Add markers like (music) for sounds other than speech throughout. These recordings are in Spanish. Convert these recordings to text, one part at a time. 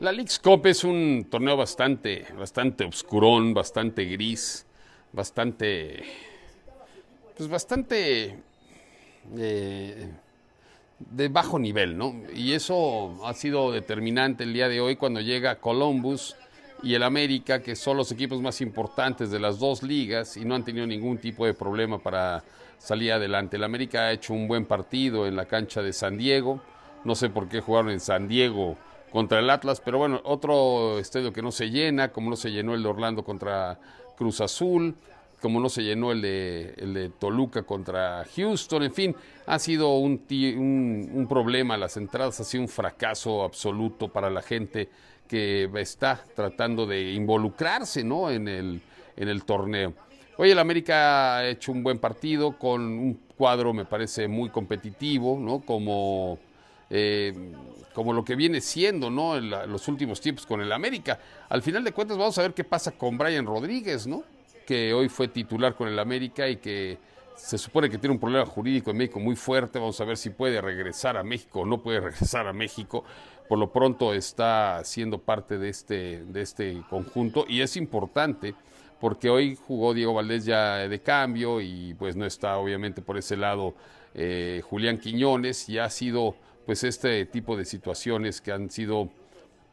La Leagues Cup es un torneo bastante, bastante obscurón, bastante gris, bastante, pues bastante eh, de bajo nivel, ¿no? Y eso ha sido determinante el día de hoy cuando llega Columbus y el América, que son los equipos más importantes de las dos ligas y no han tenido ningún tipo de problema para salir adelante. El América ha hecho un buen partido en la cancha de San Diego. No sé por qué jugaron en San Diego contra el Atlas, pero bueno, otro estadio que no se llena, como no se llenó el de Orlando contra Cruz Azul, como no se llenó el de, el de Toluca contra Houston, en fin, ha sido un, problema las entradas, ha sido un fracaso absoluto para la gente que está tratando de involucrarse ¿no? en, el, en el torneo. Oye, el América ha hecho un buen partido con un cuadro, me parece, muy competitivo, ¿no? Como eh, como lo que viene siendo, ¿no? En los últimos tiempos con el América. Al final de cuentas vamos a ver qué pasa con Brian Rodríguez, ¿no? Que hoy fue titular con el América y que se supone que tiene un problema jurídico en México muy fuerte. Vamos a ver si puede regresar a México o no puede (laughs) regresar a México. Por lo pronto está siendo parte de este, de este conjunto y es importante porque hoy jugó Diego Valdés ya de cambio y pues no está obviamente por ese lado eh, Julián Quiñones y ha sido pues este tipo de situaciones que han sido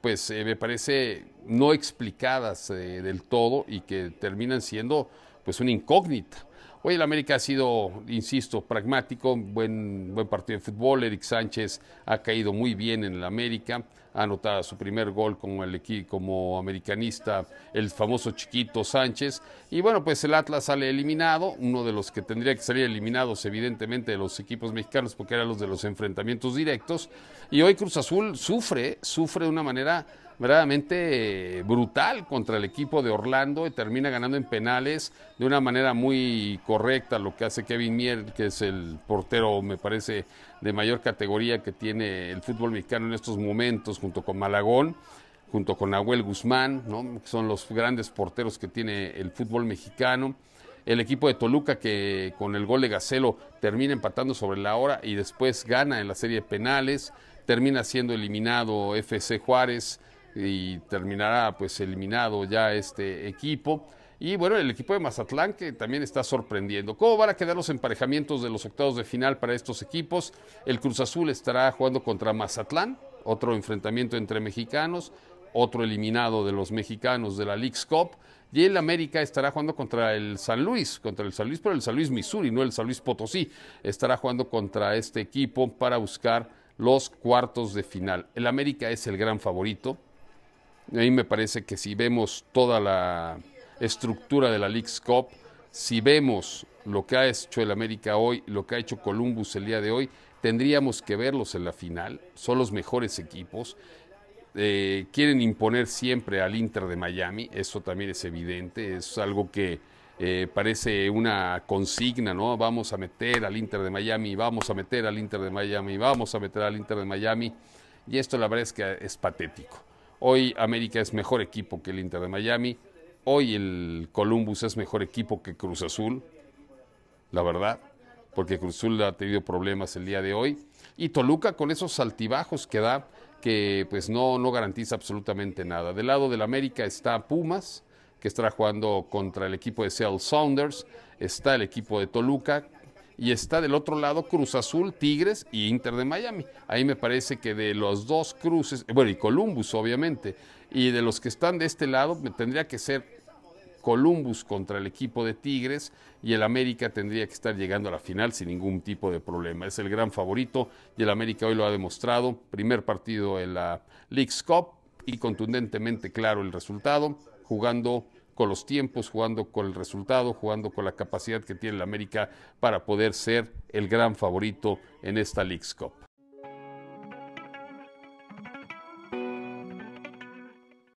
pues eh, me parece no explicadas eh, del todo y que terminan siendo pues una incógnita. Hoy el América ha sido, insisto, pragmático, buen, buen partido de fútbol, Eric Sánchez ha caído muy bien en el América, anotar su primer gol como, el, como americanista, el famoso chiquito Sánchez. Y bueno, pues el Atlas sale eliminado, uno de los que tendría que salir eliminados evidentemente de los equipos mexicanos porque eran los de los enfrentamientos directos. Y hoy Cruz Azul sufre, sufre de una manera verdaderamente eh, brutal contra el equipo de Orlando y termina ganando en penales de una manera muy correcta, lo que hace Kevin Mier, que es el portero, me parece, de mayor categoría que tiene el fútbol mexicano en estos momentos, junto con Malagón, junto con Nahuel Guzmán, son los grandes porteros que tiene el fútbol mexicano el equipo de Toluca que con el gol de Gacelo termina empatando sobre la hora y después gana en la serie de penales, termina siendo eliminado FC Juárez, y terminará pues eliminado ya este equipo. Y bueno, el equipo de Mazatlán que también está sorprendiendo. ¿Cómo van a quedar los emparejamientos de los octavos de final para estos equipos? El Cruz Azul estará jugando contra Mazatlán, otro enfrentamiento entre mexicanos, otro eliminado de los mexicanos de la League's Cup. Y el América estará jugando contra el San Luis, contra el San Luis, pero el San Luis Missouri, no el San Luis Potosí. Estará jugando contra este equipo para buscar los cuartos de final. El América es el gran favorito, a mí me parece que si vemos toda la estructura de la League's Cup, si vemos lo que ha hecho el América hoy, lo que ha hecho Columbus el día de hoy, tendríamos que verlos en la final. Son los mejores equipos. Eh, quieren imponer siempre al Inter de Miami, eso también es evidente, es algo que eh, parece una consigna, ¿no? Vamos a meter al Inter de Miami, vamos a meter al Inter de Miami, vamos a meter al Inter de Miami. Y esto la verdad es que es patético. Hoy América es mejor equipo que el Inter de Miami. Hoy el Columbus es mejor equipo que Cruz Azul, la verdad, porque Cruz Azul ha tenido problemas el día de hoy. Y Toluca con esos altibajos que da, que pues no, no garantiza absolutamente nada. Del lado del América está Pumas, que estará jugando contra el equipo de Seattle Saunders, Está el equipo de Toluca, y está del otro lado Cruz Azul, Tigres y Inter de Miami. Ahí me parece que de los dos cruces, bueno, y Columbus obviamente, y de los que están de este lado, me tendría que ser Columbus contra el equipo de Tigres y el América tendría que estar llegando a la final sin ningún tipo de problema. Es el gran favorito y el América hoy lo ha demostrado. Primer partido en la League's Cup y contundentemente claro el resultado, jugando con los tiempos, jugando con el resultado, jugando con la capacidad que tiene la América para poder ser el gran favorito en esta League's Cup.